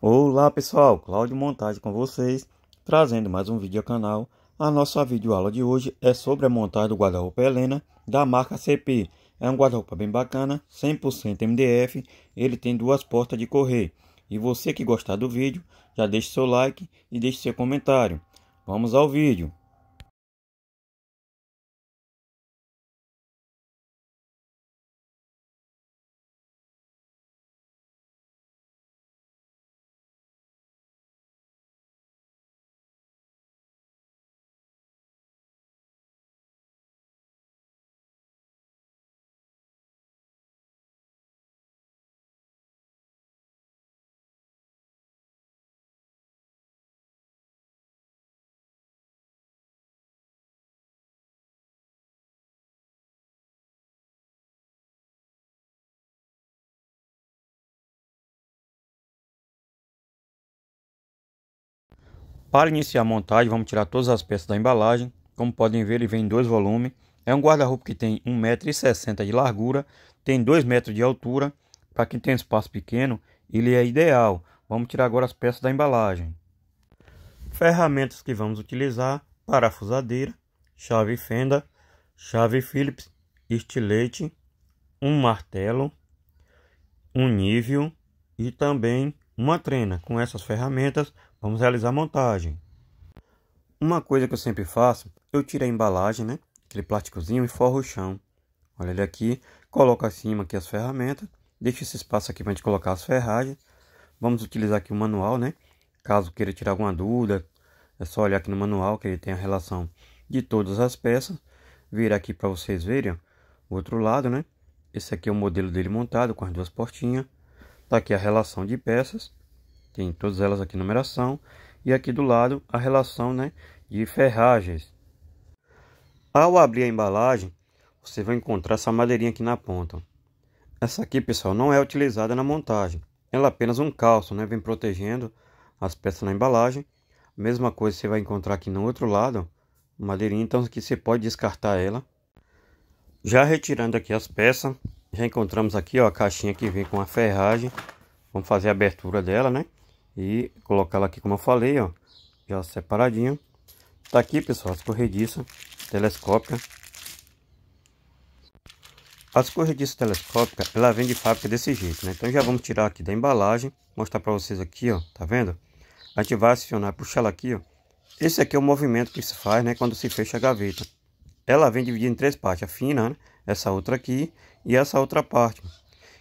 Olá pessoal, Cláudio Montagem com vocês, trazendo mais um vídeo ao canal. A nossa videoaula de hoje é sobre a montagem do guarda-roupa Helena da marca CP. É um guarda-roupa bem bacana, 100% MDF, ele tem duas portas de correr. E você que gostar do vídeo, já deixe seu like e deixe seu comentário. Vamos ao vídeo. Para iniciar a montagem, vamos tirar todas as peças da embalagem. Como podem ver, ele vem em dois volumes. É um guarda-roupa que tem 1,60m de largura, tem 2 metros de altura. Para quem tem espaço pequeno, ele é ideal. Vamos tirar agora as peças da embalagem. Ferramentas que vamos utilizar: parafusadeira, chave fenda, chave Phillips, estilete, um martelo, um nível e também uma trena. Com essas ferramentas, Vamos realizar a montagem. Uma coisa que eu sempre faço, eu tiro a embalagem, né? Aquele plásticozinho e forro o chão. Olha ele aqui, coloco acima aqui as ferramentas, deixo esse espaço aqui para a gente colocar as ferragens. Vamos utilizar aqui o manual, né? Caso queira tirar alguma dúvida, é só olhar aqui no manual que ele tem a relação de todas as peças. Vira aqui para vocês verem o outro lado, né? Esse aqui é o modelo dele montado com as duas portinhas. Tá aqui a relação de peças tem todas elas aqui numeração, e aqui do lado a relação né, de ferragens. Ao abrir a embalagem, você vai encontrar essa madeirinha aqui na ponta. Essa aqui, pessoal, não é utilizada na montagem. Ela é apenas um calço, né? Vem protegendo as peças na embalagem. Mesma coisa você vai encontrar aqui no outro lado, madeirinha, então que você pode descartar ela. Já retirando aqui as peças, já encontramos aqui ó, a caixinha que vem com a ferragem. Vamos fazer a abertura dela, né? E colocar ela aqui, como eu falei, ó. Já separadinho. Tá aqui, pessoal, as corrediças telescópica. As corrediças telescópica ela vem de fábrica desse jeito, né? Então já vamos tirar aqui da embalagem, mostrar para vocês aqui, ó, tá vendo? A gente vai acionar, puxar ela aqui, ó. Esse aqui é o movimento que se faz, né, quando se fecha a gaveta. Ela vem dividida em três partes, a fina, né? essa outra aqui e essa outra parte.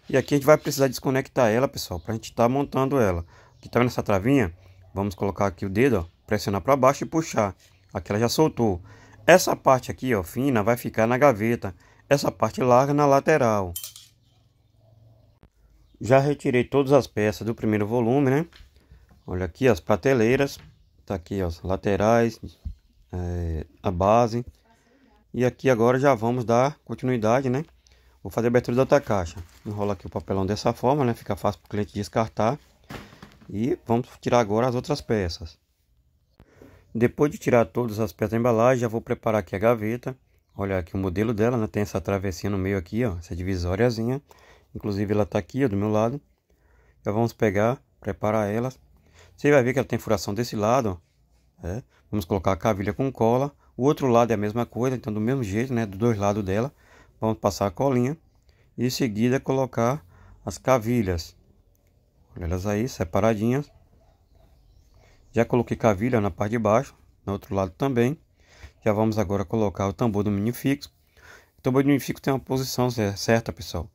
E aqui a gente vai precisar desconectar ela, pessoal, para a gente estar tá montando ela. Aqui tá vendo essa travinha? Vamos colocar aqui o dedo, ó, pressionar para baixo e puxar. Aqui ela já soltou. Essa parte aqui, ó, fina, vai ficar na gaveta. Essa parte larga na lateral. Já retirei todas as peças do primeiro volume, né? Olha aqui as prateleiras. Tá aqui as laterais, é, a base. E aqui agora já vamos dar continuidade, né? Vou fazer a abertura da outra caixa. Enrola aqui o papelão dessa forma, né? Fica fácil para o cliente descartar. E vamos tirar agora as outras peças. Depois de tirar todas as peças da embalagem, já vou preparar aqui a gaveta. Olha aqui o modelo dela, né? Tem essa travessinha no meio aqui, ó. Essa divisóriazinha. Inclusive ela tá aqui, ó, do meu lado. Já vamos pegar, preparar ela. Você vai ver que ela tem furação desse lado, ó. É. Vamos colocar a cavilha com cola. O outro lado é a mesma coisa, então do mesmo jeito, né? Dos dois lados dela. Vamos passar a colinha. E em seguida colocar as cavilhas. Elas aí, separadinhas. Já coloquei cavilha na parte de baixo, no outro lado também. Já vamos agora colocar o tambor do minifixo. O tambor do minifixo tem uma posição certa, pessoal.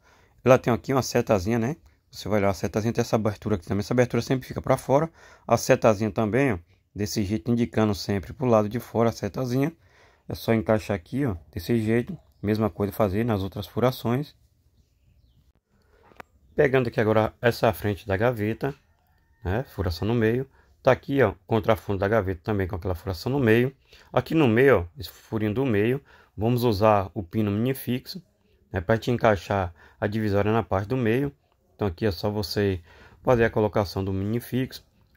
Ela tem aqui uma setazinha, né? Você vai lá, a setazinha tem essa abertura aqui também. Essa abertura sempre fica para fora. A setazinha também, ó, desse jeito, indicando sempre para o lado de fora a setazinha. É só encaixar aqui, ó, desse jeito. Mesma coisa fazer nas outras furações. Pegando aqui agora essa frente da gaveta, né? Furação no meio. Tá aqui, ó, contrafundo da gaveta também com aquela furação no meio. Aqui no meio, ó, esse furinho do meio, vamos usar o pino mini fixo, né, para te encaixar a divisória na parte do meio. Então aqui é só você fazer a colocação do mini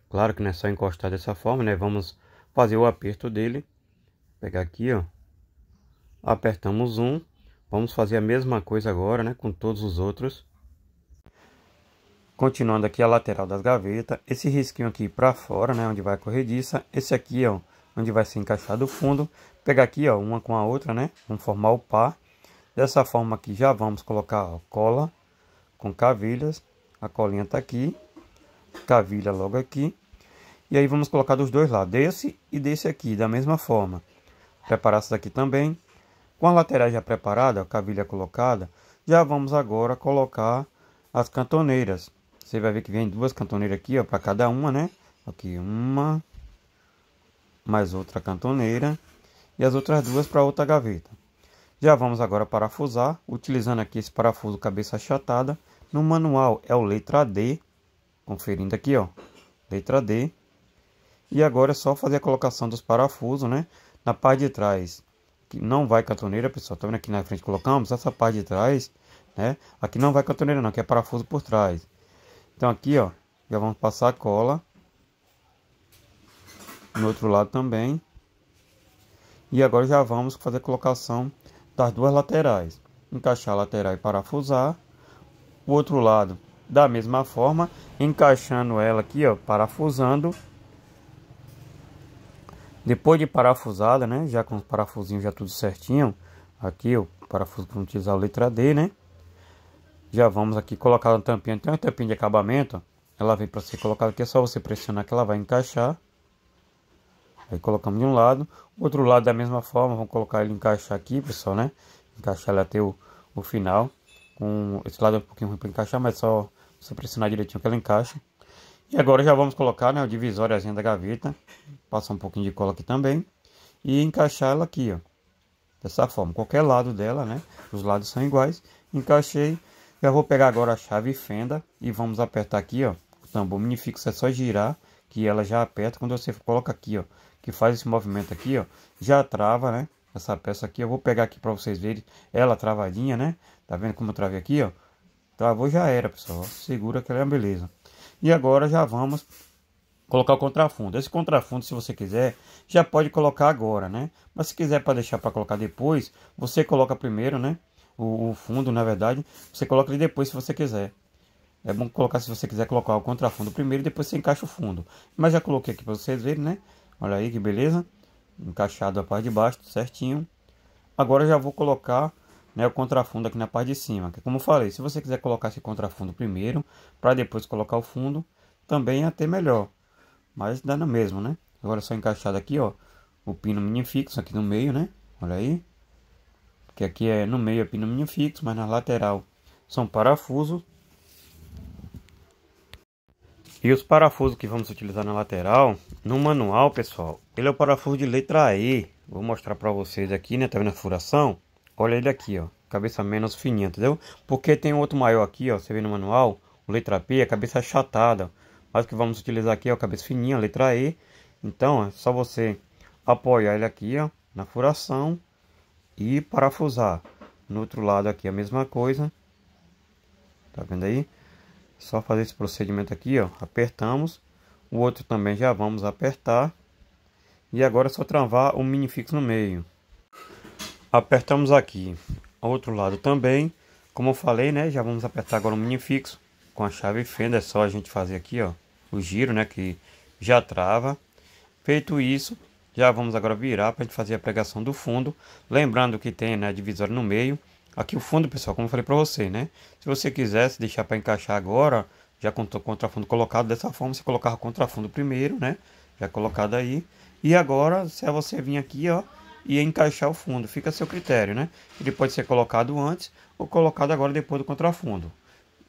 Claro que não é só encostar dessa forma, né? Vamos fazer o aperto dele. Pegar aqui, ó. Apertamos um. Vamos fazer a mesma coisa agora, né, com todos os outros. Continuando aqui a lateral das gavetas, esse risquinho aqui para fora, né, onde vai a corrediça, esse aqui, ó, onde vai ser encaixado o fundo, pegar aqui, ó, uma com a outra, né, vamos formar o par. Dessa forma aqui já vamos colocar ó, cola com cavilhas, a colinha tá aqui, cavilha logo aqui. E aí vamos colocar dos dois lados, desse e desse aqui, da mesma forma. Preparar isso daqui também. Com a lateral já preparada, a cavilha colocada, já vamos agora colocar as cantoneiras. Você vai ver que vem duas cantoneiras aqui, ó, para cada uma, né? Aqui uma, mais outra cantoneira e as outras duas para outra gaveta. Já vamos agora parafusar, utilizando aqui esse parafuso cabeça achatada. No manual é o letra D, conferindo aqui, ó, letra D. E agora é só fazer a colocação dos parafusos, né? Na parte de trás, que não vai cantoneira, pessoal, tá vendo aqui na frente colocamos essa parte de trás, né? Aqui não vai cantoneira não, que é parafuso por trás. Então aqui, ó, já vamos passar a cola. No outro lado também. E agora já vamos fazer a colocação das duas laterais. Encaixar a lateral e parafusar. O outro lado da mesma forma, encaixando ela aqui, ó, parafusando. Depois de parafusada, né, já com os parafusinhos já tudo certinho, aqui o parafuso vamos utilizar a letra D, né? Já vamos aqui colocar a tampinha. Tem uma tampinha de acabamento. Ela vem para ser colocada aqui. É só você pressionar que ela vai encaixar. Aí colocamos de um lado. O outro lado da mesma forma. Vamos colocar ele encaixar aqui, pessoal, né? Encaixar ele até o, o final. Com esse lado é um pouquinho ruim para encaixar, mas só você pressionar direitinho que ela encaixa. E agora já vamos colocar né, o divisóriazinho da gaveta. Passar um pouquinho de cola aqui também. E encaixar ela aqui, ó. Dessa forma. Qualquer lado dela, né? Os lados são iguais. Encaixei. Eu vou pegar agora a chave fenda e vamos apertar aqui, ó. O tambor minifixo é só girar que ela já aperta. Quando você coloca aqui, ó, que faz esse movimento aqui, ó, já trava, né? Essa peça aqui, eu vou pegar aqui para vocês verem ela travadinha, né? Tá vendo como eu travei aqui, ó? Travou já era, pessoal. Segura que ela é uma beleza. E agora já vamos colocar o contrafundo. Esse contrafundo, se você quiser, já pode colocar agora, né? Mas se quiser para deixar para colocar depois, você coloca primeiro, né? o, o fundo, na verdade, você coloca ele depois se você quiser. É bom colocar, se você quiser colocar o contrafundo primeiro e depois você encaixa o fundo. Mas já coloquei aqui para vocês verem, né? Olha aí que beleza. Encaixado a parte de baixo, certinho. Agora já vou colocar né, o contrafundo aqui na parte de cima. Que é como eu falei, se você quiser colocar esse contrafundo primeiro, para depois colocar o fundo, também é até melhor. Mas dá no mesmo, né? Agora é só encaixado aqui, ó, o pino mini fixo aqui no meio, né? Olha aí que aqui é no meio é pinominho fixo, mas na lateral são parafusos. E os parafusos que vamos utilizar na lateral, no manual, pessoal, ele é o parafuso de letra E. Vou mostrar para vocês aqui, né? Tá vendo a furação? Olha ele aqui, ó. Cabeça menos fininha, entendeu? Porque tem outro maior aqui, ó. Você vê no manual, o letra P, a cabeça achatada. Mas o que vamos utilizar aqui é a cabeça fininha, letra E. Então, é só você apoiar ele aqui, ó, na furação e parafusar. No outro lado aqui a mesma coisa. Tá vendo aí? Só fazer esse procedimento aqui, ó. Apertamos. O outro também já vamos apertar. E agora é só travar o mini no meio. Apertamos aqui. Outro lado também. Como eu falei, né? Já vamos apertar agora o mini fixo com a chave fenda. É só a gente fazer aqui, ó. O giro, né? Que já trava. Feito isso, já vamos agora virar para a gente fazer a pregação do fundo. Lembrando que tem né, a divisória no meio. Aqui o fundo, pessoal, como eu falei para você, né? Se você quisesse deixar para encaixar agora, já com o contrafundo colocado dessa forma, você colocava o contrafundo primeiro, né? Já colocado aí. E agora, se é você vir aqui, ó, e encaixar o fundo, fica a seu critério, né? Ele pode ser colocado antes ou colocado agora depois do contrafundo.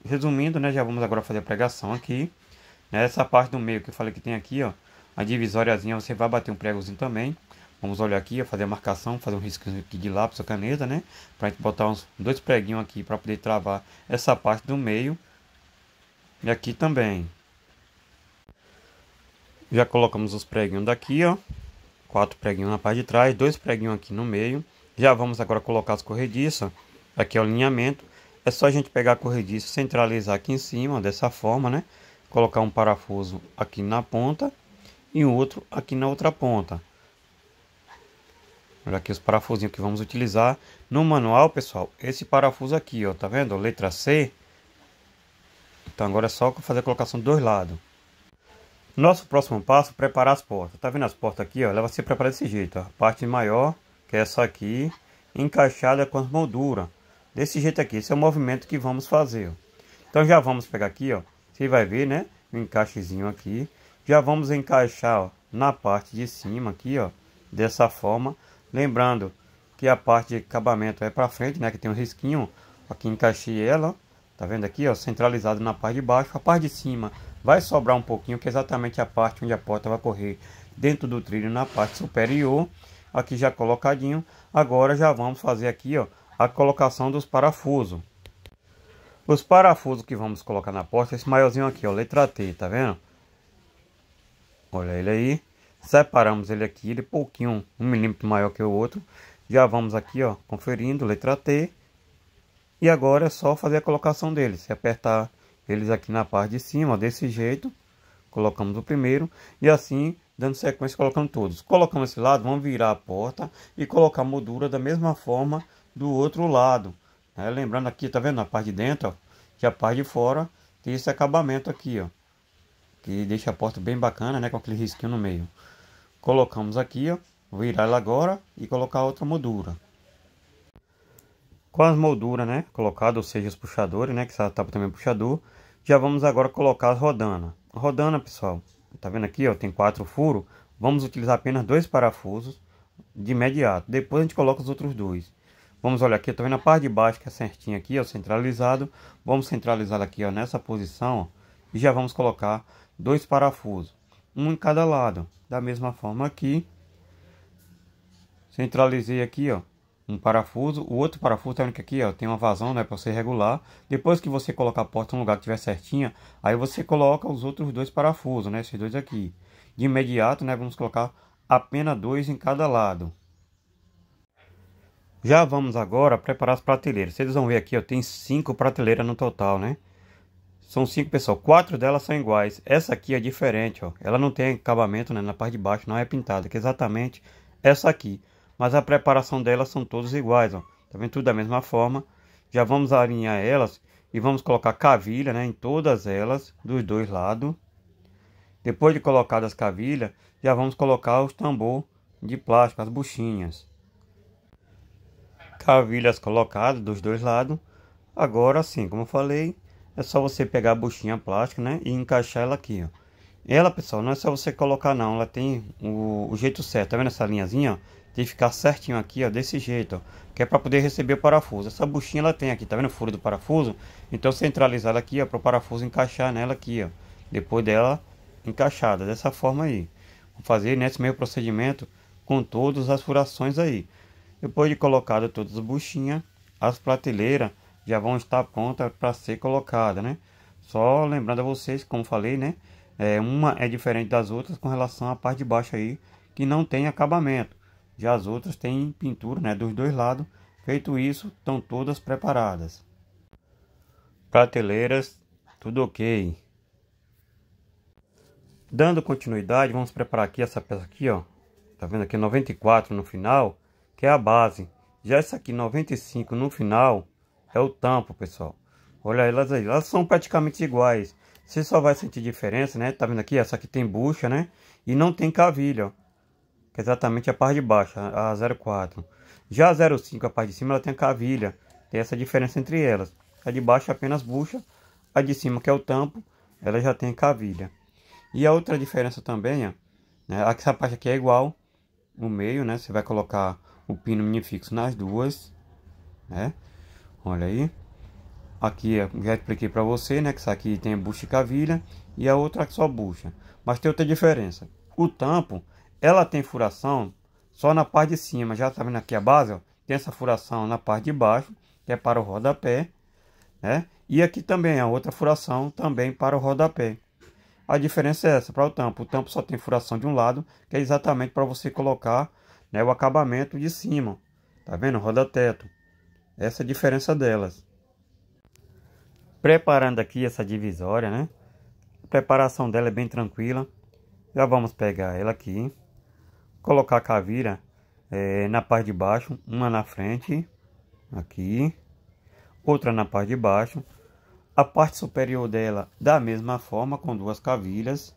Resumindo, né, já vamos agora fazer a pregação aqui. nessa Essa parte do meio que eu falei que tem aqui, ó, a divisóriazinha você vai bater um pregozinho também. Vamos olhar aqui, fazer a marcação, fazer um risquinho aqui de lápis ou caneta, né? Pra gente botar uns dois preguinhos aqui para poder travar essa parte do meio. E aqui também. Já colocamos os preguinhos daqui, ó. Quatro preguinhos na parte de trás, dois preguinhos aqui no meio. Já vamos agora colocar as corrediças. Aqui é o alinhamento. É só a gente pegar a corrediça, centralizar aqui em cima, dessa forma, né? Colocar um parafuso aqui na ponta e um outro aqui na outra ponta. Olha aqui os parafusinhos que vamos utilizar no manual, pessoal. Esse parafuso aqui, ó, tá vendo? Letra C. Então agora é só fazer a colocação dos dois lados. Nosso próximo passo, preparar as portas. Tá vendo as portas aqui, ó? Ela vai ser preparada desse jeito, ó. A parte maior, que é essa aqui, encaixada com as molduras. Desse jeito aqui, esse é o movimento que vamos fazer, ó. Então já vamos pegar aqui, ó. Você vai ver, né? Um encaixezinho aqui. Já vamos encaixar ó, na parte de cima aqui, ó, dessa forma. Lembrando que a parte de acabamento é para frente, né, que tem um risquinho. Aqui encaixei ela, ó, tá vendo aqui, ó, centralizado na parte de baixo. A parte de cima vai sobrar um pouquinho, que é exatamente a parte onde a porta vai correr dentro do trilho na parte superior. Aqui já colocadinho. Agora já vamos fazer aqui, ó, a colocação dos parafusos. Os parafusos que vamos colocar na porta, esse maiorzinho aqui, ó, letra T, tá vendo? Olha ele aí. Separamos ele aqui, ele é pouquinho, um milímetro maior que o outro. Já vamos aqui, ó, conferindo, letra T. E agora é só fazer a colocação deles. Se apertar eles aqui na parte de cima, ó, desse jeito. Colocamos o primeiro e assim dando sequência colocando todos. Colocamos esse lado, vamos virar a porta e colocar a moldura da mesma forma do outro lado. Né? Lembrando aqui, tá vendo? A parte de dentro, ó, que a parte de fora tem esse acabamento aqui, ó que deixa a porta bem bacana, né, com aquele risquinho no meio. Colocamos aqui, ó, virar ela agora e colocar outra moldura. Com as molduras, né, colocado, ou seja, os puxadores, né, que essa tábua também é puxador, já vamos agora colocar as rodanas. Rodana, pessoal, tá vendo aqui, ó, tem quatro furos, vamos utilizar apenas dois parafusos de imediato, depois a gente coloca os outros dois. Vamos olhar aqui, eu tô vendo a parte de baixo que é certinha aqui, ó, centralizado. Vamos centralizar aqui, ó, nessa posição, ó, e já vamos colocar dois parafusos, um em cada lado. Da mesma forma aqui, centralizei aqui, ó, um parafuso, o outro parafuso, tá vendo que aqui, ó, tem uma vazão, né, para você regular. Depois que você colocar a porta no lugar que tiver certinha, aí você coloca os outros dois parafusos, né, esses dois aqui. De imediato, né, vamos colocar apenas dois em cada lado. Já vamos agora preparar as prateleiras. Vocês vão ver aqui, ó, tem cinco prateleiras no total, né? São cinco pessoal, quatro delas são iguais. Essa aqui é diferente, ó. Ela não tem acabamento né, na parte de baixo, não é pintada, que é exatamente essa aqui. Mas a preparação delas são todas iguais, ó. Tá vendo? Tudo da mesma forma. Já vamos alinhar elas e vamos colocar cavilha, né, em todas elas, dos dois lados. Depois de colocadas as cavilhas, já vamos colocar os tambor de plástico, as buchinhas. Cavilhas colocadas dos dois lados. Agora sim, como eu falei, é só você pegar a buchinha plástica, né? E encaixar ela aqui, ó. Ela, pessoal, não é só você colocar não, ela tem o, o jeito certo, tá vendo essa linhazinha, ó? Tem que ficar certinho aqui, ó, desse jeito, ó, que é para poder receber o parafuso. Essa buchinha ela tem aqui, tá vendo o furo do parafuso? Então centralizar ela aqui, ó, para o parafuso encaixar nela aqui, ó. Depois dela encaixada, dessa forma aí. Vou fazer nesse mesmo procedimento com todas as furações aí. Depois de colocado todas as buchinhas, as prateleiras já vão estar prontas para ser colocada, né? Só lembrando a vocês, como falei, né? É, uma é diferente das outras com relação à parte de baixo aí, que não tem acabamento. Já as outras têm pintura, né? Dos dois lados. Feito isso, estão todas preparadas. Prateleiras, tudo ok. Dando continuidade, vamos preparar aqui essa peça aqui, ó. Tá vendo aqui 94 no final, que é a base. Já essa aqui 95 no final, é o tampo, pessoal. Olha elas aí, elas são praticamente iguais. Você só vai sentir diferença, né? Tá vendo aqui? Essa aqui tem bucha, né? E não tem cavilha, ó. Que é exatamente a parte de baixo, a 04. Já a 05, a parte de cima, ela tem a cavilha. Tem essa diferença entre elas. A de baixo é apenas bucha. A de cima, que é o tampo, ela já tem cavilha. E a outra diferença também, ó. Né? Essa parte aqui é igual. No meio, né? Você vai colocar o pino minifixo nas duas, né? Olha aí. Aqui é, já expliquei para você, né? Que isso aqui tem bucha e cavilha e a outra é só bucha. Mas tem outra diferença. O tampo, ela tem furação só na parte de cima. Já tá vendo aqui a base, ó, Tem essa furação na parte de baixo, que é para o rodapé, né? E aqui também a é outra furação também para o rodapé. A diferença é essa para o tampo. O tampo só tem furação de um lado, que é exatamente para você colocar né, o acabamento de cima. Tá vendo? Roda teto essa é diferença delas. Preparando aqui essa divisória, né? A preparação dela é bem tranquila. Já vamos pegar ela aqui, colocar a caveira é, na parte de baixo, uma na frente, aqui, outra na parte de baixo. A parte superior dela da mesma forma, com duas cavilhas.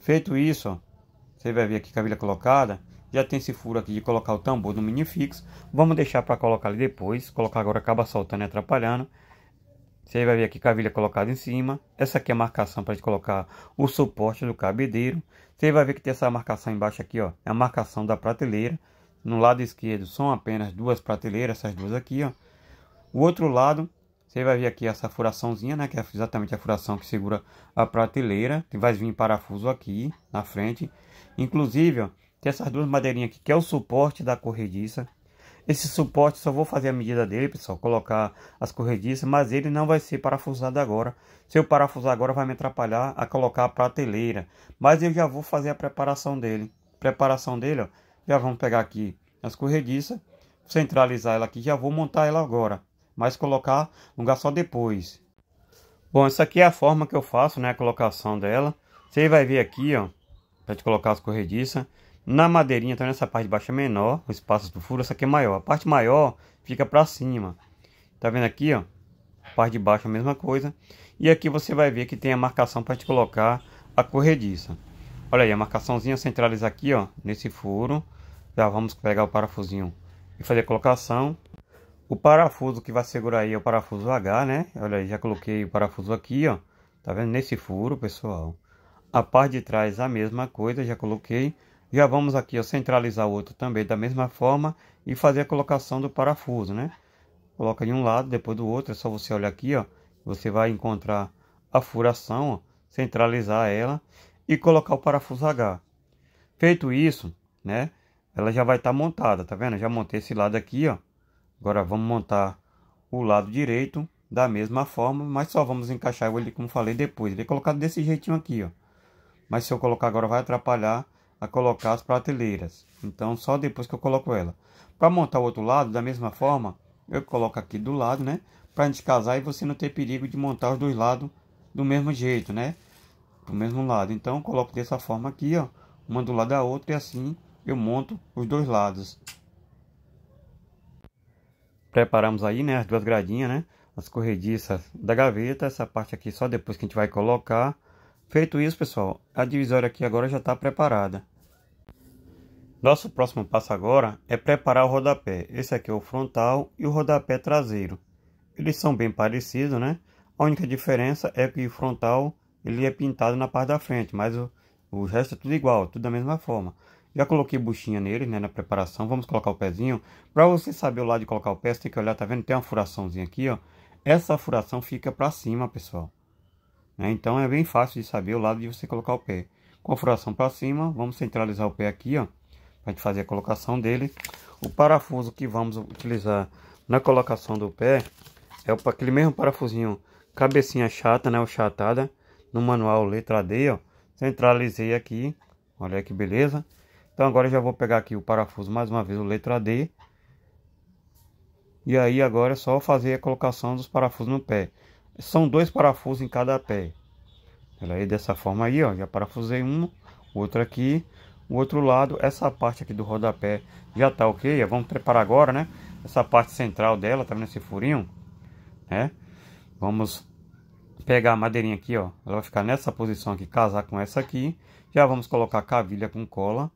Feito isso, ó, você vai ver aqui a cavilha colocada, já tem esse furo aqui de colocar o tambor no mini fixo. Vamos deixar para colocar ali depois. Colocar agora acaba soltando e atrapalhando. Você vai ver aqui cavilha colocada em cima. Essa aqui é a marcação para colocar o suporte do cabideiro. Você vai ver que tem essa marcação embaixo aqui, ó. É a marcação da prateleira. No lado esquerdo são apenas duas prateleiras, essas duas aqui, ó. O outro lado, você vai ver aqui essa furaçãozinha, né? Que é exatamente a furação que segura a prateleira. Vai vir parafuso aqui na frente. Inclusive, ó, tem essas duas madeirinhas aqui, que é o suporte da corrediça. Esse suporte só vou fazer a medida dele, pessoal, colocar as corrediças, mas ele não vai ser parafusado agora. Se eu parafusar agora, vai me atrapalhar a colocar a prateleira. Mas eu já vou fazer a preparação dele. Preparação dele, ó, já vamos pegar aqui as corrediças, centralizar ela aqui, já vou montar ela agora. Mas colocar lugar só depois. Bom, essa aqui é a forma que eu faço, né, a colocação dela. Você vai ver aqui, ó, para te colocar as corrediças. Na madeirinha, então nessa parte de baixo é menor, o espaço do furo, essa aqui é maior. A parte maior fica para cima. Tá vendo aqui, ó? A parte de baixo é a mesma coisa. E aqui você vai ver que tem a marcação para te colocar a corrediça. Olha aí, a marcaçãozinha centraliza aqui, ó, nesse furo. Já vamos pegar o parafusinho e fazer a colocação. O parafuso que vai segurar aí é o parafuso H, né? Olha aí, já coloquei o parafuso aqui, ó. Tá vendo? Nesse furo, pessoal. A parte de trás a mesma coisa, já coloquei. Já vamos aqui ó, centralizar o outro também da mesma forma e fazer a colocação do parafuso, né? Coloca de um lado, depois do outro, é só você olhar aqui, ó. Você vai encontrar a furação, ó, centralizar ela e colocar o parafuso H. Feito isso, né? Ela já vai estar tá montada, tá vendo? Já montei esse lado aqui, ó. Agora vamos montar o lado direito da mesma forma, mas só vamos encaixar ele, como falei, depois. Ele é colocado desse jeitinho aqui, ó. Mas se eu colocar agora vai atrapalhar a colocar as prateleiras. Então, só depois que eu coloco ela. Para montar o outro lado, da mesma forma, eu coloco aqui do lado, né? Para a gente casar e você não ter perigo de montar os dois lados do mesmo jeito, né? Do mesmo lado. Então, coloco dessa forma aqui, ó. Uma do lado da outra e assim eu monto os dois lados. Preparamos aí, né? As duas gradinhas, né? As corrediças da gaveta. Essa parte aqui só depois que a gente vai colocar Feito isso, pessoal, a divisória aqui agora já está preparada. Nosso próximo passo agora é preparar o rodapé. Esse aqui é o frontal e o rodapé traseiro. Eles são bem parecidos, né? A única diferença é que o frontal ele é pintado na parte da frente, mas o, o resto é tudo igual, tudo da mesma forma. Já coloquei buchinha nele, né, na preparação. Vamos colocar o pezinho. Para você saber o lado de colocar o pé, você tem que olhar, tá vendo? Tem uma furaçãozinha aqui, ó. Essa furação fica para cima, pessoal. Né? Então é bem fácil de saber o lado de você colocar o pé. Com a furação para cima, vamos centralizar o pé aqui, ó, para gente fazer a colocação dele. O parafuso que vamos utilizar na colocação do pé é aquele mesmo parafusinho cabecinha chata, né, o chatada, no manual letra D, ó, centralizei aqui, olha que beleza. Então agora já vou pegar aqui o parafuso mais uma vez, o letra D, e aí agora é só fazer a colocação dos parafusos no pé. São dois parafusos em cada pé. Ela aí é dessa forma aí, ó, já parafusei um, outro aqui, o outro lado, essa parte aqui do rodapé já tá ok, vamos preparar agora, né? Essa parte central dela, tá vendo esse furinho? Né? Vamos pegar a madeirinha aqui, ó, ela vai ficar nessa posição aqui, casar com essa aqui. Já vamos colocar cavilha com cola.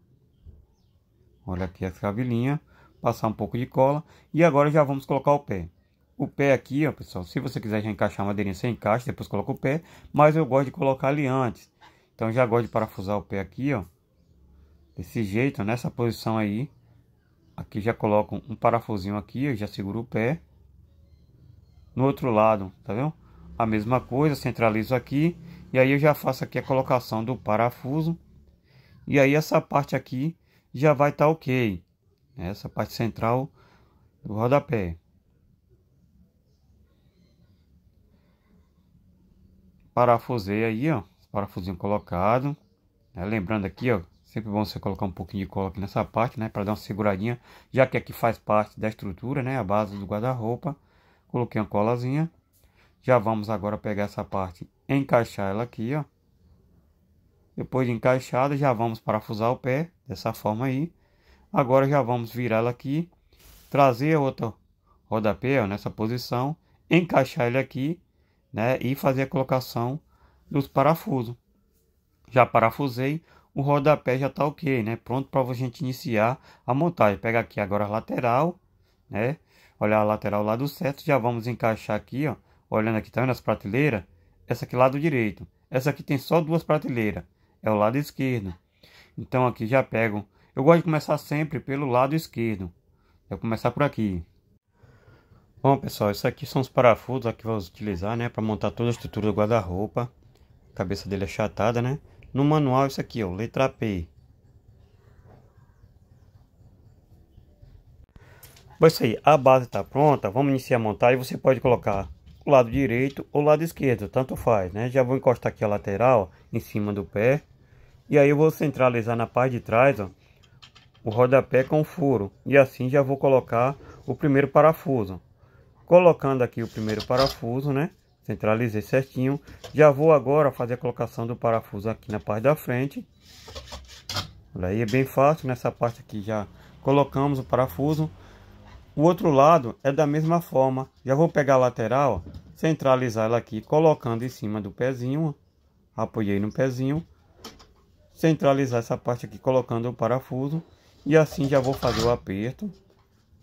Olha aqui a cavilhinha, passar um pouco de cola e agora já vamos colocar o pé o pé aqui, ó, pessoal. Se você quiser já encaixar a madeirinha, você encaixa, depois coloca o pé. Mas eu gosto de colocar ali antes. Então, já gosto de parafusar o pé aqui, ó. Desse jeito, nessa posição aí. Aqui já coloco um parafusinho aqui, eu já seguro o pé. No outro lado, tá vendo? A mesma coisa, centralizo aqui. E aí, eu já faço aqui a colocação do parafuso. E aí, essa parte aqui já vai estar tá ok. Essa parte central do rodapé. parafusei aí, ó, parafusinho colocado, né? lembrando aqui, ó, sempre bom você colocar um pouquinho de cola aqui nessa parte, né, para dar uma seguradinha, já que aqui faz parte da estrutura, né, a base do guarda-roupa, coloquei uma colazinha, já vamos agora pegar essa parte, encaixar ela aqui, ó, depois de encaixada, já vamos parafusar o pé, dessa forma aí, agora já vamos virar ela aqui, trazer a outra rodapé ó, nessa posição, encaixar ele aqui né, e fazer a colocação dos parafusos. Já parafusei, o rodapé já está ok, né? Pronto para a gente iniciar a montagem. Pega aqui agora a lateral, né? olha a lateral lado certo, já vamos encaixar aqui, ó. Olhando aqui, tá nas as prateleiras? Essa aqui lado direito. Essa aqui tem só duas prateleiras, é o lado esquerdo. Então aqui já pego. Eu gosto de começar sempre pelo lado esquerdo. Eu vou começar por aqui, Bom pessoal, isso aqui são os parafusos que vamos utilizar, né, para montar toda a estrutura do guarda-roupa. A cabeça dele é chatada, né? No manual isso aqui, ó, letra P. Bom, isso aí, a base está pronta, vamos iniciar a montar e você pode colocar o lado direito ou o lado esquerdo, tanto faz, né? Já vou encostar aqui a lateral em cima do pé. E aí eu vou centralizar na parte de trás, ó, o rodapé com furo. E assim já vou colocar o primeiro parafuso. Colocando aqui o primeiro parafuso, né? Centralizei certinho. Já vou agora fazer a colocação do parafuso aqui na parte da frente. Olha aí, é bem fácil. Nessa parte aqui já colocamos o parafuso. O outro lado é da mesma forma. Já vou pegar a lateral, centralizar ela aqui, colocando em cima do pezinho. apoiei no pezinho. Centralizar essa parte aqui, colocando o parafuso. E assim já vou fazer o aperto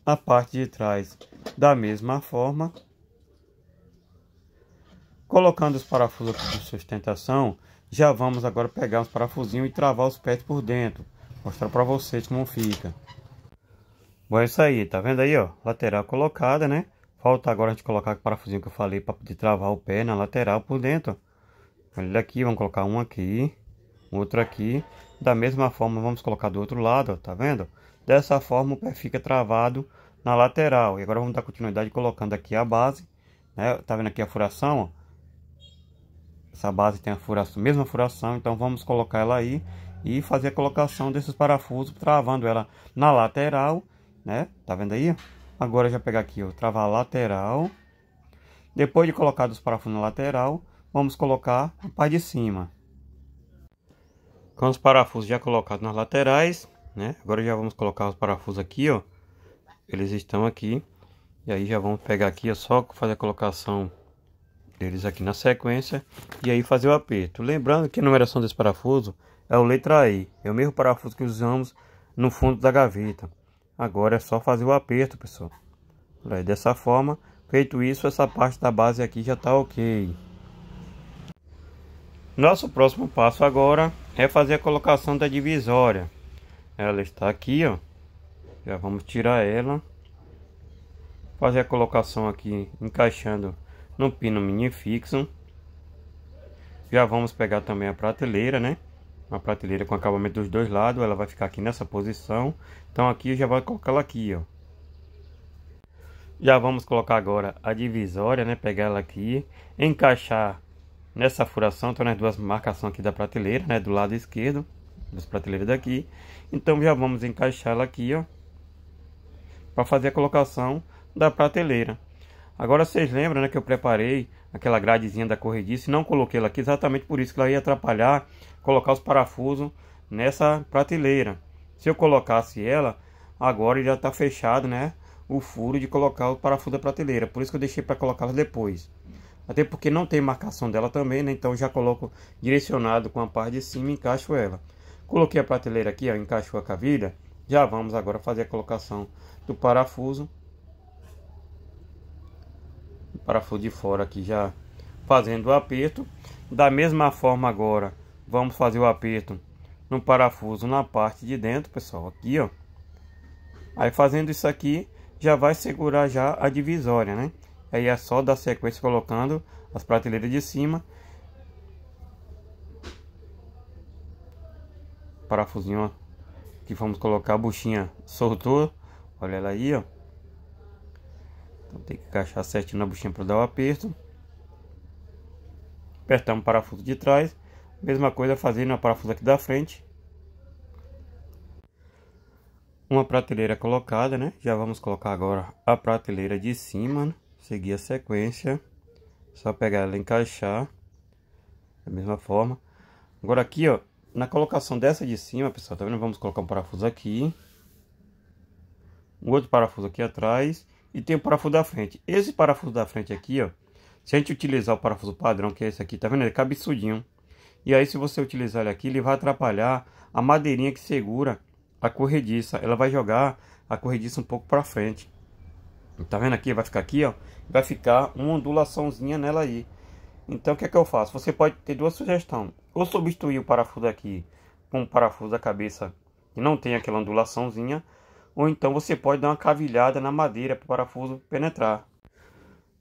na parte de trás. Da mesma forma, colocando os parafusos aqui de sustentação, já vamos agora pegar os parafusinhos e travar os pés por dentro. Mostrar para vocês como fica. Bom, é isso aí, tá vendo aí, ó? Lateral colocada, né? Falta agora a gente colocar o parafusinho que eu falei para poder travar o pé na lateral por dentro. Olha aqui, vamos colocar um aqui, outro aqui. Da mesma forma, vamos colocar do outro lado, ó, tá vendo? Dessa forma o pé fica travado na lateral. E agora vamos dar continuidade colocando aqui a base. Né? Tá vendo aqui a furação? Ó? Essa base tem a furação, mesma furação, então vamos colocar ela aí e fazer a colocação desses parafusos, travando ela na lateral, né? Tá vendo aí? Agora já pegar aqui, ó, travar a lateral. Depois de colocar os parafusos na lateral, vamos colocar a parte de cima. Com os parafusos já colocados nas laterais, né? Agora já vamos colocar os parafusos aqui, ó. Eles estão aqui. E aí já vamos pegar aqui, é só fazer a colocação deles aqui na sequência. E aí fazer o aperto. Lembrando que a numeração desse parafuso é o letra E. É o mesmo parafuso que usamos no fundo da gaveta. Agora é só fazer o aperto, pessoal. Aí, dessa forma, feito isso, essa parte da base aqui já está ok. Nosso próximo passo agora é fazer a colocação da divisória. Ela está aqui, ó. Já vamos tirar ela. Fazer a colocação aqui, encaixando no pino mini fixo. Já vamos pegar também a prateleira, né? Uma prateleira com acabamento dos dois lados. Ela vai ficar aqui nessa posição. Então aqui já vai colocar ela aqui, ó. Já vamos colocar agora a divisória, né? Pegar ela aqui, encaixar nessa furação, então nas né? duas marcações aqui da prateleira, né? Do lado esquerdo das prateleiras daqui. Então já vamos encaixá-la aqui, ó, para fazer a colocação da prateleira. Agora vocês lembram, né, que eu preparei aquela gradezinha da corrediça e não coloquei ela aqui exatamente por isso que ela ia atrapalhar colocar os parafusos nessa prateleira. Se eu colocasse ela, agora já está fechado, né, o furo de colocar o parafuso da prateleira. Por isso que eu deixei para colocá-la depois. Até porque não tem marcação dela também, né? Então já coloco direcionado com a parte de cima e encaixo ela. Coloquei a prateleira aqui, ó, encaixou a cavilha. Já vamos agora fazer a colocação do parafuso. O parafuso de fora aqui já fazendo o aperto. Da mesma forma agora, vamos fazer o aperto no parafuso na parte de dentro, pessoal, aqui, ó. Aí fazendo isso aqui, já vai segurar já a divisória, né? Aí é só dar sequência colocando as prateleiras de cima parafusinho, ó, que vamos colocar a buchinha. Soltou, olha ela aí, ó. Então tem que encaixar certinho na buchinha para dar o aperto. Apertamos o parafuso de trás. Mesma coisa fazendo a parafuso aqui da frente. Uma prateleira colocada, né? Já vamos colocar agora a prateleira de cima, né? Seguir a sequência. Só pegar ela e encaixar. Da mesma forma. Agora aqui, ó, na colocação dessa de cima, pessoal, tá vendo? Vamos colocar um parafuso aqui. Um outro parafuso aqui atrás. E tem o parafuso da frente. Esse parafuso da frente aqui, ó. Se a gente utilizar o parafuso padrão, que é esse aqui, tá vendo? Ele é cabeçudinho. E aí, se você utilizar ele aqui, ele vai atrapalhar a madeirinha que segura a corrediça. Ela vai jogar a corrediça um pouco para frente. Tá vendo aqui? Vai ficar aqui, ó. Vai ficar uma ondulaçãozinha nela aí. Então, o que é que eu faço? Você pode ter duas sugestões ou substituir o parafuso aqui com o parafuso da cabeça que não tem aquela ondulaçãozinha, ou então você pode dar uma cavilhada na madeira para o parafuso penetrar.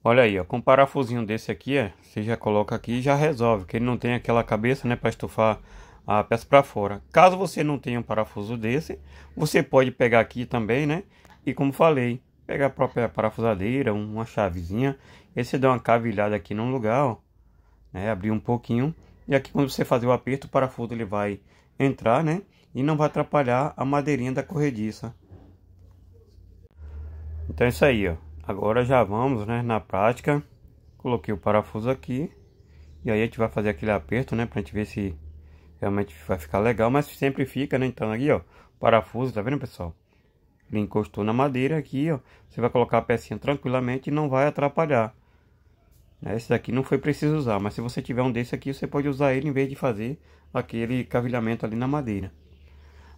Olha aí, ó, com um parafusinho desse aqui, ó, é, você já coloca aqui e já resolve, que ele não tem aquela cabeça, né, para estufar a peça para fora. Caso você não tenha um parafuso desse, você pode pegar aqui também, né, e como falei, pegar a própria parafusadeira, uma chavezinha, e você dá uma cavilhada aqui num lugar, ó, né, abrir um pouquinho, e aqui quando você fazer o aperto, o parafuso ele vai entrar, né? E não vai atrapalhar a madeirinha da corrediça. Então é isso aí, ó. Agora já vamos, né, na prática. Coloquei o parafuso aqui. E aí a gente vai fazer aquele aperto, né, pra gente ver se realmente vai ficar legal. Mas sempre fica, né? Então aqui, ó, parafuso, tá vendo, pessoal? Ele encostou na madeira aqui, ó. Você vai colocar a pecinha tranquilamente e não vai atrapalhar. Né? Esse daqui não foi preciso usar, mas se você tiver um desse aqui, você pode usar ele em vez de fazer aquele cavilhamento ali na madeira.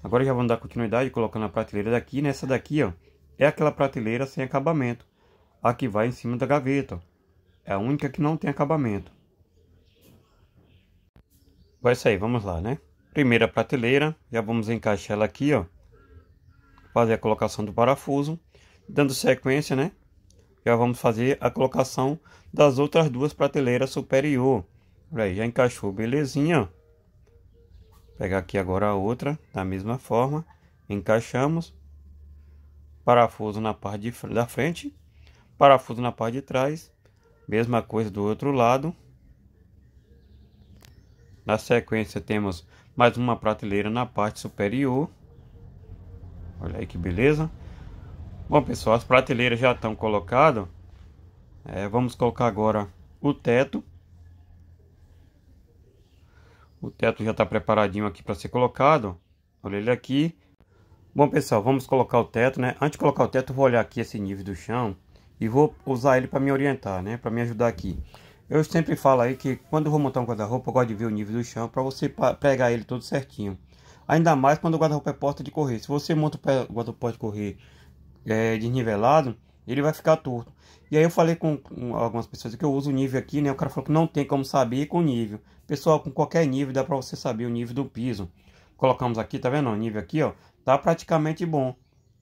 Agora já vamos dar continuidade colocando a prateleira daqui. Nessa daqui, ó, é aquela prateleira sem acabamento. A que vai em cima da gaveta, ó. É a única que não tem acabamento. Vai é sair, vamos lá, né? Primeira prateleira, já vamos encaixar ela aqui, ó. Fazer a colocação do parafuso. Dando sequência, né? Já vamos fazer a colocação das outras duas prateleiras superior. Olha aí, já encaixou, belezinha. Vou pegar aqui agora a outra, da mesma forma. Encaixamos. Parafuso na parte de, da frente. Parafuso na parte de trás. Mesma coisa do outro lado. Na sequência temos mais uma prateleira na parte superior. Olha aí que beleza. Bom pessoal, as prateleiras já estão colocadas. É, vamos colocar agora o teto. O teto já está preparadinho aqui para ser colocado. Olha ele aqui. Bom pessoal, vamos colocar o teto, né? Antes de colocar o teto, vou olhar aqui esse nível do chão e vou usar ele para me orientar, né? Para me ajudar aqui. Eu sempre falo aí que quando eu vou montar um guarda-roupa, eu gosto de ver o nível do chão para você pegar ele todo certinho. Ainda mais quando o guarda-roupa é porta de correr. Se você monta o guarda-roupa de correr é, desnivelado, ele vai ficar torto. E aí eu falei com, algumas pessoas que eu uso o nível aqui, né? O cara falou que não tem como saber com nível. Pessoal, com qualquer nível dá para você saber o nível do piso. Colocamos aqui, tá vendo? O nível aqui, ó, tá praticamente bom.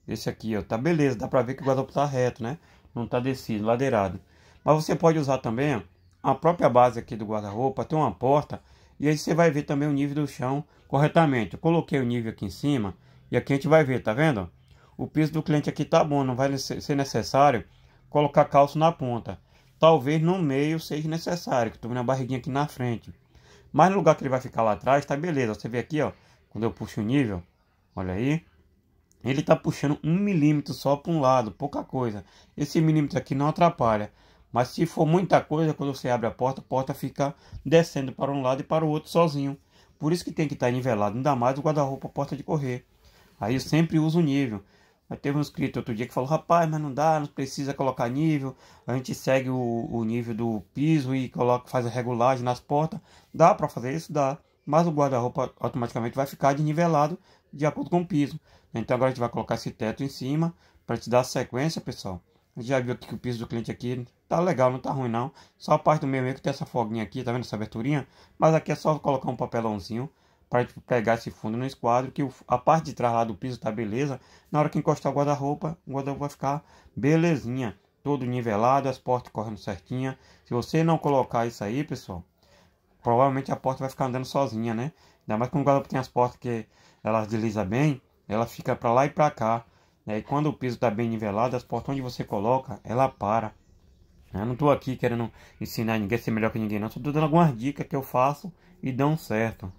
Esse aqui, ó, tá beleza, dá para ver que o guarda tá reto, né? Não tá descido, ladeirado. Mas você pode usar também ó, a própria base aqui do guarda-roupa, tem uma porta, e aí você vai ver também o nível do chão corretamente. Eu coloquei o nível aqui em cima, e aqui a gente vai ver, tá vendo? o piso do cliente aqui tá bom, não vai ser necessário colocar calço na ponta. Talvez no meio seja necessário, que eu tô vendo a barriguinha aqui na frente. Mas no lugar que ele vai ficar lá atrás, tá beleza. Você vê aqui, ó, quando eu puxo o nível, olha aí. Ele tá puxando um milímetro só para um lado, pouca coisa. Esse milímetro aqui não atrapalha. Mas se for muita coisa, quando você abre a porta, a porta fica descendo para um lado e para o outro sozinho. Por isso que tem que estar tá nivelado, ainda mais o guarda-roupa porta de correr. Aí eu sempre uso o nível. Mas teve um inscrito outro dia que falou, rapaz, mas não dá, não precisa colocar nível. A gente segue o, o nível do piso e coloca, faz a regulagem nas portas. Dá para fazer isso? Dá. Mas o guarda-roupa automaticamente vai ficar desnivelado de acordo com o piso. Então agora a gente vai colocar esse teto em cima para te dar sequência, pessoal. A gente já viu aqui que o piso do cliente aqui tá legal, não tá ruim não. Só a parte do meio meio que tem essa folguinha aqui, tá vendo essa aberturinha? Mas aqui é só colocar um papelãozinho para pegar esse fundo no esquadro, que a parte de trás lá do piso tá beleza. Na hora que encostar o guarda-roupa, o guarda-roupa vai ficar belezinha, todo nivelado, as portas correndo certinha. Se você não colocar isso aí, pessoal, provavelmente a porta vai ficar andando sozinha, né? Ainda mais quando o guarda-roupa tem as portas que elas deslizam bem, ela fica para lá e para cá. Né? E quando o piso está bem nivelado, as portas onde você coloca, ela para. Eu não estou aqui querendo ensinar ninguém a ser melhor que ninguém, não. Estou dando algumas dicas que eu faço e dão certo.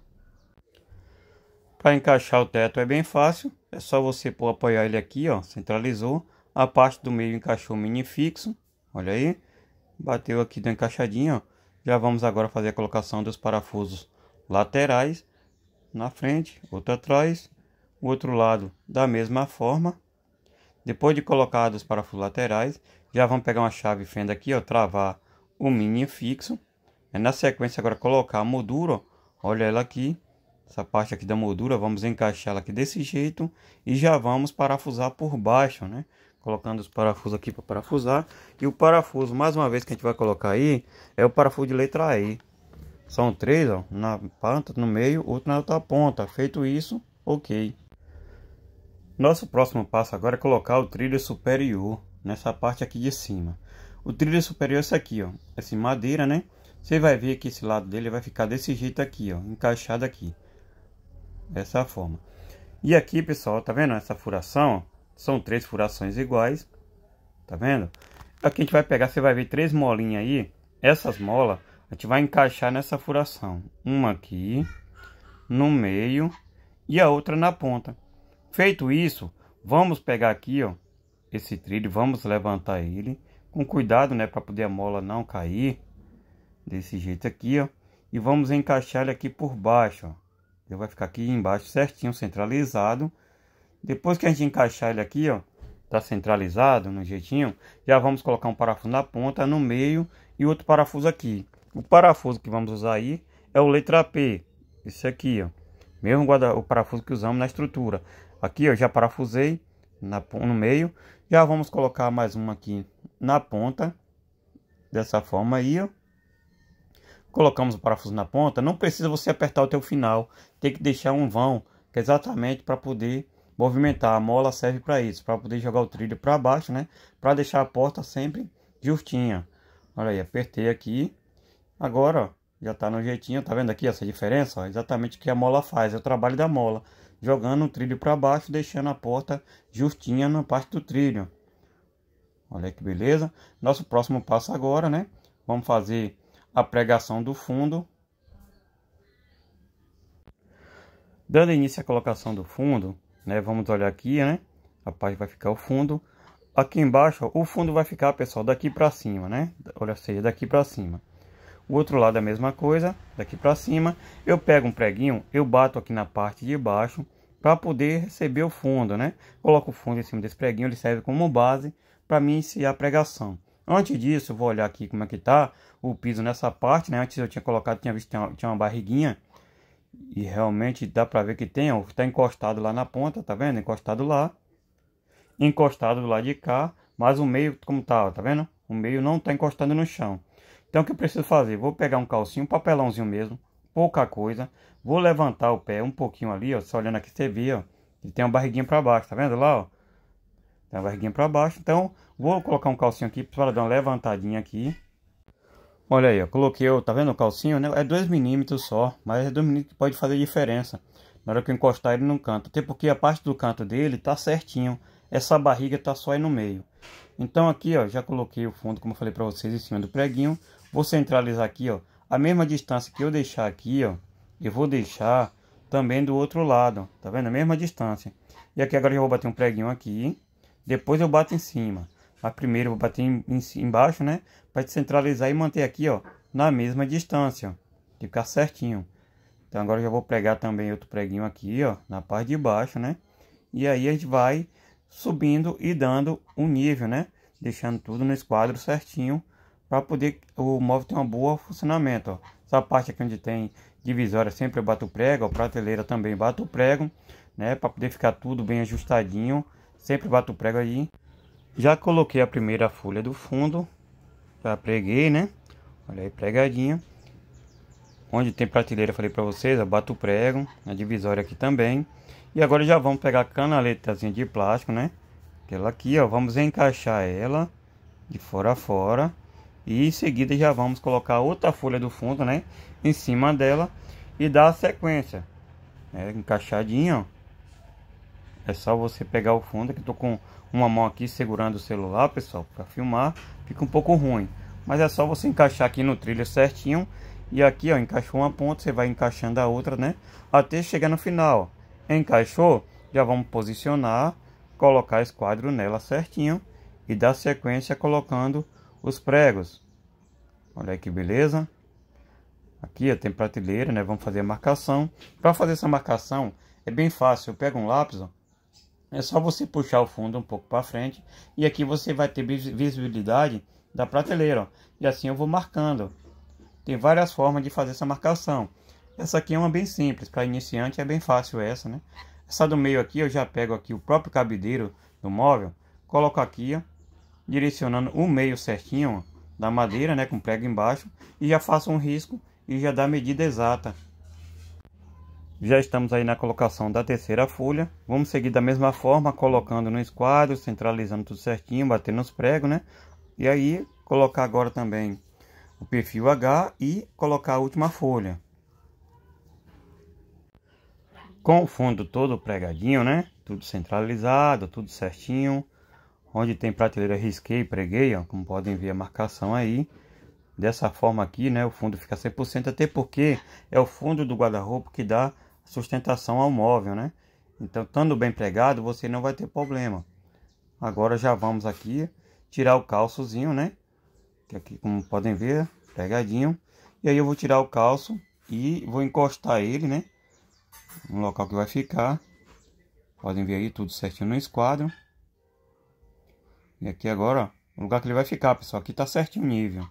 Para encaixar o teto é bem fácil, é só você pôr, apoiar ele aqui, ó, centralizou. A parte do meio encaixou mini fixo, olha aí. Bateu aqui deu encaixadinha, ó. Já vamos agora fazer a colocação dos parafusos laterais. Na frente, outro atrás, o outro lado da mesma forma. Depois de colocar os parafusos laterais, já vamos pegar uma chave fenda aqui, ó, travar o mini fixo. É na sequência agora colocar a moldura, ó, olha ela aqui essa parte aqui da moldura, vamos encaixá-la aqui desse jeito e já vamos parafusar por baixo, né? Colocando os parafusos aqui para parafusar. E o parafuso, mais uma vez, que a gente vai colocar aí, é o parafuso de letra E. São três, ó, na ponta, no meio, outro na outra ponta. Feito isso, ok. Nosso próximo passo agora é colocar o trilho superior nessa parte aqui de cima. O trilho superior é esse aqui, ó, esse madeira, né? Você vai ver que esse lado dele vai ficar desse jeito aqui, ó, encaixado aqui. Essa é forma. E aqui, pessoal, tá vendo essa furação? São três furações iguais, tá vendo? Aqui a gente vai pegar, você vai ver três molinhas aí. Essas molas, a gente vai encaixar nessa furação. Uma aqui, no meio e a outra na ponta. Feito isso, vamos pegar aqui, ó, esse trilho, vamos levantar ele com cuidado, né, para poder a mola não cair desse jeito aqui, ó, e vamos encaixar ele aqui por baixo, ó. Ele vai ficar aqui embaixo certinho, centralizado. Depois que a gente encaixar ele aqui, ó, tá centralizado no jeitinho, já vamos colocar um parafuso na ponta, no meio e outro parafuso aqui. O parafuso que vamos usar aí é o letra P, esse aqui, ó. Mesmo guarda o parafuso que usamos na estrutura. Aqui, ó, já parafusei na, no meio. Já vamos colocar mais uma aqui na ponta, dessa forma aí, ó colocamos o parafuso na ponta, não precisa você apertar até o final, tem que deixar um vão, que é exatamente para poder movimentar. A mola serve para isso, para poder jogar o trilho para baixo, né? Para deixar a porta sempre justinha. Olha aí, apertei aqui. Agora, ó, já tá no jeitinho, tá vendo aqui essa diferença? Ó, exatamente o que a mola faz, é o trabalho da mola. Jogando o trilho para baixo, deixando a porta justinha na parte do trilho. Olha que beleza. Nosso próximo passo agora, né? Vamos fazer a pregação do fundo. Dando início à colocação do fundo, né, vamos olhar aqui, né? A parte vai ficar o fundo. Aqui embaixo, ó, o fundo vai ficar, pessoal, daqui para cima, né? Olha, seja daqui para cima. O outro lado é a mesma coisa, daqui para cima. Eu pego um preguinho, eu bato aqui na parte de baixo para poder receber o fundo, né? Coloco o fundo em cima desse preguinho, ele serve como base para mim iniciar a pregação. Antes disso, vou olhar aqui como é que tá o piso nessa parte, né? Antes eu tinha colocado, tinha visto tinha, tinha uma barriguinha. E realmente dá pra ver que tem, ó, tá encostado lá na ponta, tá vendo? Encostado lá. Encostado lá de cá, mas o meio como tá, ó, tá vendo? O meio não tá encostando no chão. Então o que eu preciso fazer? Vou pegar um calcinho, um papelãozinho mesmo, pouca coisa. Vou levantar o pé um pouquinho ali, ó, só olhando aqui você vê, ó, Ele tem uma barriguinha pra baixo, tá vendo lá, ó? Tem a barriguinha para baixo. Então, vou colocar um calcinho aqui para dar uma levantadinha aqui. Olha aí, ó. Coloquei, ó, tá vendo o calcinho? Né? É 2 milímetros só, mas é 2 milímetros que pode fazer diferença. Na hora que eu encostar ele num canto. Até porque a parte do canto dele tá certinho. Essa barriga tá só aí no meio. Então aqui, ó, já coloquei o fundo, como eu falei para vocês, em cima do preguinho. Vou centralizar aqui, ó. A mesma distância que eu deixar aqui, ó. Eu vou deixar também do outro lado, tá vendo? A mesma distância. E aqui agora eu vou bater um preguinho aqui, depois eu bato em cima. Mas primeiro eu vou bater em, em, embaixo, né? Para descentralizar e manter aqui, ó, na mesma distância, ó. De ficar certinho. Então agora eu já vou pregar também outro preguinho aqui, ó, na parte de baixo, né? E aí a gente vai subindo e dando um nível, né? Deixando tudo no esquadro certinho para poder o móvel ter um bom funcionamento, ó. Essa parte aqui onde tem divisória sempre eu bato o prego, a prateleira também bato o prego, né? Para poder ficar tudo bem ajustadinho Sempre bato o prego aí. Já coloquei a primeira folha do fundo. Já preguei, né? Olha aí, pregadinha. Onde tem prateleira, falei pra vocês, eu bato o prego. a é divisória aqui também. E agora já vamos pegar a canaletazinha de plástico, né? Aquela aqui, ó. Vamos encaixar ela de fora a fora. E em seguida já vamos colocar outra folha do fundo, né? Em cima dela. E dar a sequência. Né? Encaixadinha, ó é só você pegar o fundo, é que estou tô com uma mão aqui segurando o celular, pessoal, para filmar, fica um pouco ruim. Mas é só você encaixar aqui no trilho certinho, e aqui, ó, encaixou uma ponta, você vai encaixando a outra, né? Até chegar no final, ó. Encaixou? Já vamos posicionar, colocar esquadro nela certinho e dar sequência colocando os pregos. Olha que beleza. Aqui ó, tem prateleira, né? Vamos fazer a marcação. Para fazer essa marcação é bem fácil. Eu pego um lápis, ó, é só você puxar o fundo um pouco para frente e aqui você vai ter visibilidade da prateleira, ó. E assim eu vou marcando. Tem várias formas de fazer essa marcação. Essa aqui é uma bem simples, para iniciante é bem fácil essa, né? Essa do meio aqui eu já pego aqui o próprio cabideiro do móvel, coloco aqui, ó, direcionando o meio certinho ó, da madeira, né, com prego embaixo, e já faço um risco e já dá a medida exata já estamos aí na colocação da terceira folha. Vamos seguir da mesma forma, colocando no esquadro, centralizando tudo certinho, batendo nos pregos, né? E aí, colocar agora também o perfil H e colocar a última folha. Com o fundo todo pregadinho, né? Tudo centralizado, tudo certinho. Onde tem prateleira, risquei, preguei, ó, como podem ver a marcação aí dessa forma aqui, né? O fundo fica 100%, até porque é o fundo do guarda-roupa que dá sustentação ao móvel, né? Então, estando bem pregado, você não vai ter problema. Agora já vamos aqui tirar o calçozinho, né? Que aqui, como podem ver, pregadinho. E aí eu vou tirar o calço e vou encostar ele, né? No local que vai ficar. Podem ver aí tudo certinho no esquadro. E aqui agora, ó, o lugar que ele vai ficar, pessoal. Aqui tá certinho o nível.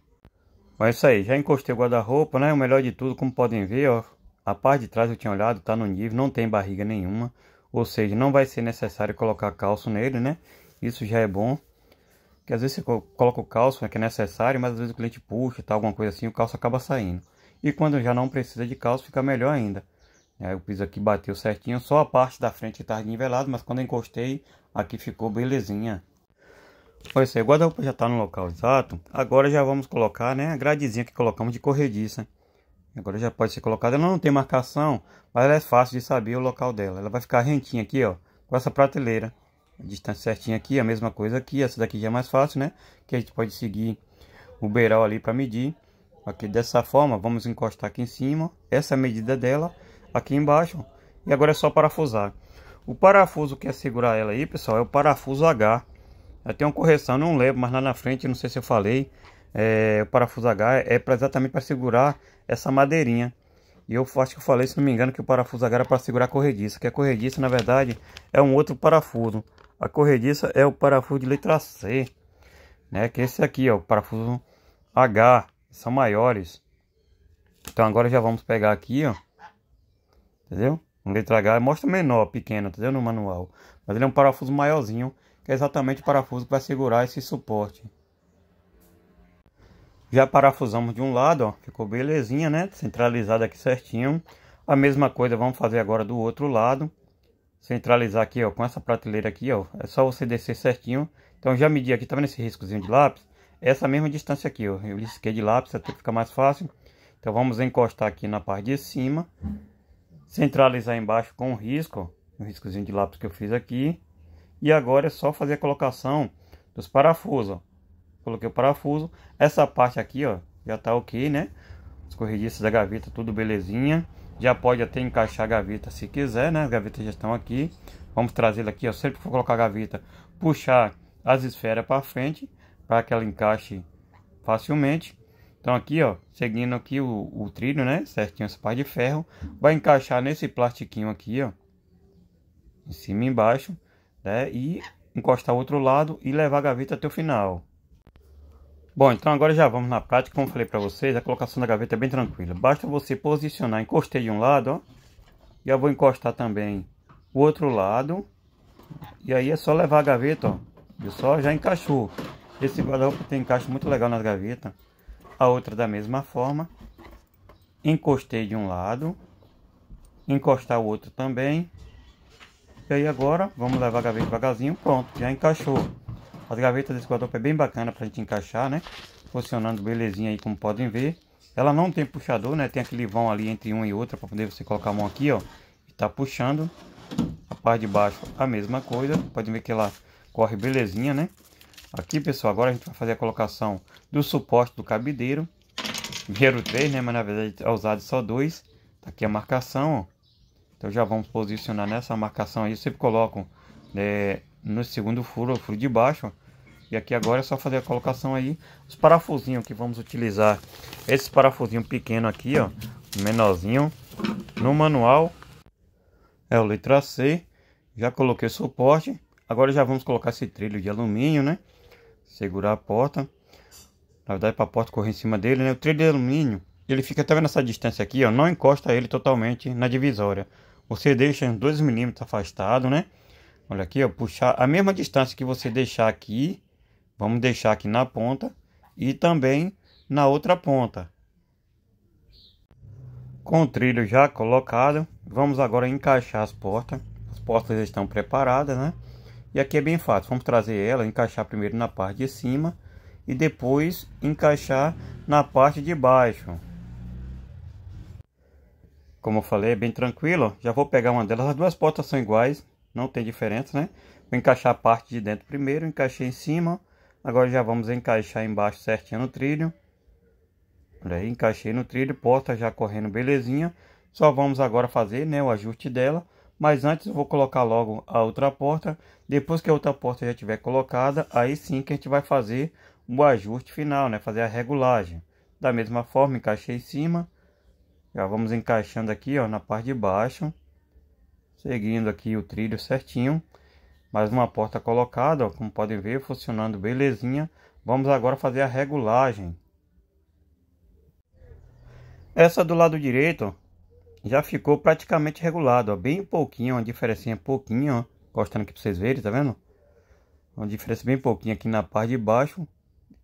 Mas é isso aí. Já encostei o guarda-roupa, né? O melhor de tudo, como podem ver, ó. A parte de trás eu tinha olhado, está no nível, não tem barriga nenhuma. Ou seja, não vai ser necessário colocar calço nele, né? Isso já é bom. Porque às vezes você coloca o calço, né, que é necessário, mas às vezes o cliente puxa, tá, alguma coisa assim, o calço acaba saindo. E quando já não precisa de calço, fica melhor ainda. Aí é, o piso aqui bateu certinho, só a parte da frente estava nivelado, mas quando encostei, aqui ficou belezinha. Pois é, aí, o guarda-roupa já está no local exato. Agora já vamos colocar né, a gradezinha que colocamos de corrediça. Agora já pode ser colocada. Ela não tem marcação, mas ela é fácil de saber o local dela. Ela vai ficar rentinha aqui, ó, com essa prateleira. A distância certinha aqui, a mesma coisa aqui. Essa daqui já é mais fácil, né? Que a gente pode seguir o beiral ali para medir. Aqui dessa forma, vamos encostar aqui em cima. Essa é a medida dela aqui embaixo. E agora é só parafusar. O parafuso que é segurar ela aí, pessoal, é o parafuso H. ela tem uma correção, não lembro, mas lá na frente, não sei se eu falei, é, o parafuso H é exatamente para segurar essa madeirinha. E eu acho que eu falei, se não me engano, que o parafuso H era para segurar a corrediça. Que a corrediça, na verdade, é um outro parafuso. A corrediça é o parafuso de letra C. Né? Que é esse aqui, ó, o parafuso H. São maiores. Então agora já vamos pegar aqui, ó. Entendeu? Letra H mostra menor, pequeno, entendeu? No manual. Mas ele é um parafuso maiorzinho, que é exatamente o parafuso que vai segurar esse suporte. Já parafusamos de um lado, ó, ficou belezinha, né? Centralizado aqui certinho. A mesma coisa vamos fazer agora do outro lado. Centralizar aqui, ó, com essa prateleira aqui, ó. É só você descer certinho. Então já medi aqui, tá vendo esse riscozinho de lápis? É essa mesma distância aqui, ó. Eu risquei de lápis até fica mais fácil. Então vamos encostar aqui na parte de cima. Centralizar embaixo com o risco, ó. Um riscozinho de lápis que eu fiz aqui. E agora é só fazer a colocação dos parafusos, ó. Coloquei o parafuso. Essa parte aqui, ó, já tá ok, né? Os corrediças da gaveta, tudo belezinha. Já pode até encaixar a gaveta se quiser, né? As gavetas já estão aqui. Vamos trazer aqui, ó. Sempre que for colocar a gaveta, puxar as esferas para frente, para que ela encaixe facilmente. Então aqui, ó, seguindo aqui o, o trilho, né, certinho essa parte de ferro, vai encaixar nesse plastiquinho aqui, ó, em cima e embaixo, né, e encostar o outro lado e levar a gaveta até o final. Bom, então agora já vamos na prática, como falei para vocês, a colocação da gaveta é bem tranquila. Basta você posicionar, encostei de um lado, ó, já vou encostar também o outro lado, e aí é só levar a gaveta, ó, viu só? Já encaixou. Esse guarda-roupa tem encaixe muito legal nas gavetas, a outra da mesma forma. Encostei de um lado, encostar o outro também, e aí agora vamos levar a gaveta devagarzinho, pronto, já encaixou. As gavetas desse guarda-roupa é bem bacana pra gente encaixar, né? Funcionando belezinha aí, como podem ver. Ela não tem puxador, né? Tem aquele vão ali entre uma e outra para poder você colocar a mão aqui, ó. E tá puxando. A parte de baixo a mesma coisa. Pode ver que ela corre belezinha, né? Aqui, pessoal, agora a gente vai fazer a colocação do suporte do cabideiro. Vieram três, né? Mas na verdade é usado só dois. Tá aqui a marcação, ó. Então já vamos posicionar nessa marcação aí. Eu sempre coloco né, no segundo furo, o furo de baixo, ó, e aqui agora é só fazer a colocação aí. Os parafusinhos que vamos utilizar. Esse parafusinho pequeno aqui, ó. Menorzinho. No manual. É o letra C. Já coloquei o suporte. Agora já vamos colocar esse trilho de alumínio, né? Segurar a porta. Na verdade, para a porta correr em cima dele, né? O trilho de alumínio, ele fica até tá nessa distância aqui, ó. Não encosta ele totalmente na divisória. Você deixa uns 2 milímetros afastado, né? Olha aqui, ó. Puxar a mesma distância que você deixar aqui Vamos deixar aqui na ponta e também na outra ponta. Com o trilho já colocado, vamos agora encaixar as portas. As portas já estão preparadas, né? E aqui é bem fácil, vamos trazer ela, encaixar primeiro na parte de cima e depois encaixar na parte de baixo. Como eu falei, é bem tranquilo, já vou pegar uma delas, as duas portas são iguais, não tem diferença, né? Vou encaixar a parte de dentro primeiro, encaixei em cima, Agora já vamos encaixar embaixo certinho no trilho. Olha aí, encaixei no trilho, porta já correndo belezinha. Só vamos agora fazer né, o ajuste dela. Mas antes eu vou colocar logo a outra porta. Depois que a outra porta já estiver colocada, aí sim que a gente vai fazer o ajuste final, né? Fazer a regulagem. Da mesma forma, encaixei em cima. Já vamos encaixando aqui, ó, na parte de baixo. Seguindo aqui o trilho certinho mais uma porta colocada, ó, como podem ver, funcionando belezinha. Vamos agora fazer a regulagem. Essa do lado direito já ficou praticamente regulada, bem pouquinho, uma diferença pouquinho, ó, aqui para vocês verem, tá vendo? Uma diferença bem pouquinho aqui na parte de baixo,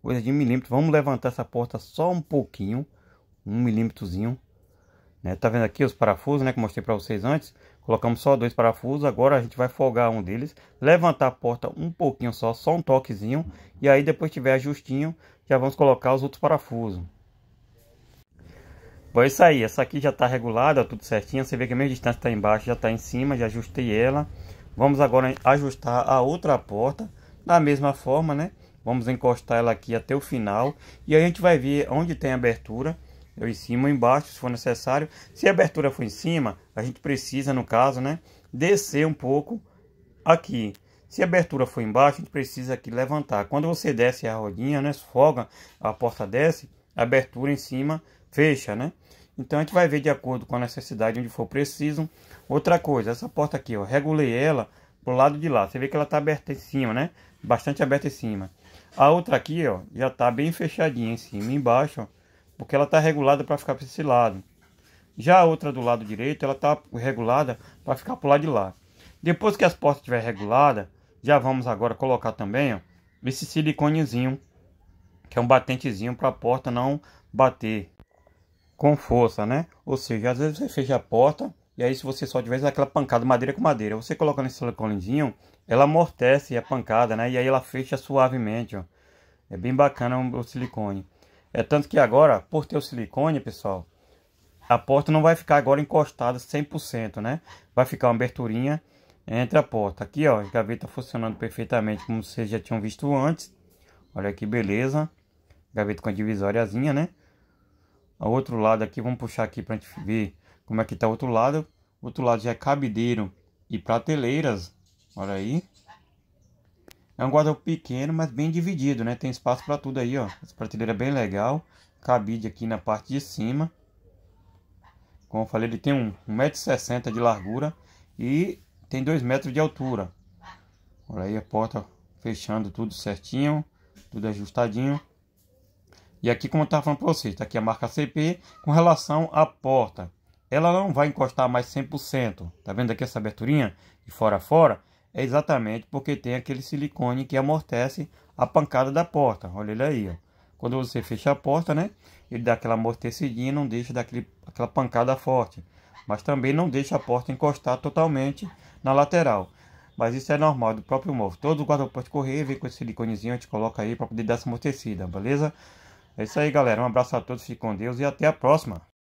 coisa de milímetro. Vamos levantar essa porta só um pouquinho, um milímetrozinho. Né? Tá vendo aqui os parafusos, né, que mostrei para vocês antes? Colocamos só dois parafusos, agora a gente vai folgar um deles, levantar a porta um pouquinho só, só um toquezinho, e aí depois tiver ajustinho, já vamos colocar os outros parafusos. Bom, é isso aí, essa aqui já está regulada, tudo certinho, você vê que a minha distância está embaixo, já está em cima, já ajustei ela. Vamos agora ajustar a outra porta, da mesma forma, né? Vamos encostar ela aqui até o final, e aí a gente vai ver onde tem abertura, ou em cima ou embaixo, se for necessário. Se a abertura for em cima, a gente precisa, no caso, né, descer um pouco aqui. Se a abertura for embaixo, a gente precisa aqui levantar. Quando você desce a rodinha, né, folga, a porta desce, a abertura em cima fecha, né? Então a gente vai ver de acordo com a necessidade, onde for preciso. Outra coisa, essa porta aqui, ó, regulei ela pro lado de lá. Você vê que ela tá aberta em cima, né? Bastante aberta em cima. A outra aqui, ó, já tá bem fechadinha em cima e embaixo, ó porque ela está regulada para ficar para esse lado. Já a outra do lado direito, ela está regulada para ficar para o lado de lá. Depois que as portas estiverem regulada, já vamos agora colocar também ó, esse siliconezinho, que é um batentezinho para a porta não bater com força, né? Ou seja, às vezes você fecha a porta e aí se você só tiver aquela pancada madeira com madeira, você coloca nesse siliconezinho, ela amortece a pancada, né? E aí ela fecha suavemente, ó. É bem bacana o silicone. É tanto que agora, por ter o silicone, pessoal, a porta não vai ficar agora encostada 100%, né? Vai ficar uma aberturinha entre a porta. Aqui, ó, a gaveta tá funcionando perfeitamente, como vocês já tinham visto antes. Olha que beleza. Gaveta com a divisóriazinha, né? O outro lado aqui, vamos puxar aqui pra gente ver como é que tá o outro lado. O outro lado já é cabideiro e prateleiras. Olha aí. É um guarda-roupa pequeno, mas bem dividido, né? Tem espaço para tudo aí, ó. Essa prateleira é bem legal. Cabide aqui na parte de cima. Como eu falei, ele tem um 1,60m de largura e tem 2 metros de altura. Olha aí a porta fechando tudo certinho, tudo ajustadinho. E aqui, como eu estava falando para vocês, está aqui a marca CP com relação à porta. Ela não vai encostar mais 100%. Tá vendo aqui essa aberturinha de fora a fora? é exatamente porque tem aquele silicone que amortece a pancada da porta. Olha ele aí, ó. Quando você fecha a porta, né? Ele dá aquela amortecidinha, não deixa daquele, aquela pancada forte. Mas também não deixa a porta encostar totalmente na lateral. Mas isso é normal do próprio móvel. Todo guarda-porta correr vem com esse siliconezinho, a gente coloca aí para poder dar essa amortecida, beleza? É isso aí, galera. Um abraço a todos, fique com Deus e até a próxima.